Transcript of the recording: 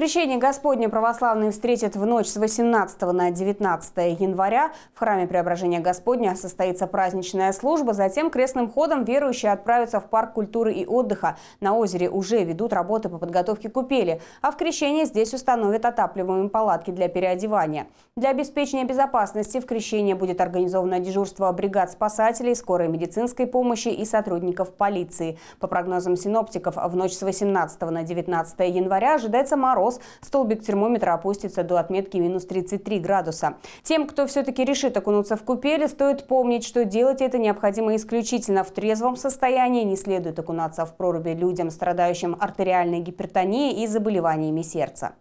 Крещение Господне православные встретят в ночь с 18 на 19 января. В храме Преображения Господня состоится праздничная служба. Затем крестным ходом верующие отправятся в парк культуры и отдыха. На озере уже ведут работы по подготовке купели. А в Крещение здесь установят отапливаемые палатки для переодевания. Для обеспечения безопасности в Крещение будет организовано дежурство бригад спасателей, скорой медицинской помощи и сотрудников полиции. По прогнозам синоптиков, в ночь с 18 на 19 января ожидается мороз мороз, столбик термометра опустится до отметки минус 33 градуса. Тем, кто все-таки решит окунуться в купели, стоит помнить, что делать это необходимо исключительно в трезвом состоянии. Не следует окунаться в проруби людям, страдающим артериальной гипертонией и заболеваниями сердца.